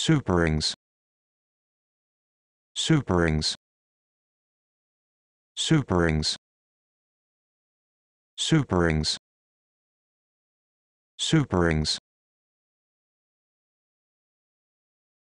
superings superings superings superings superings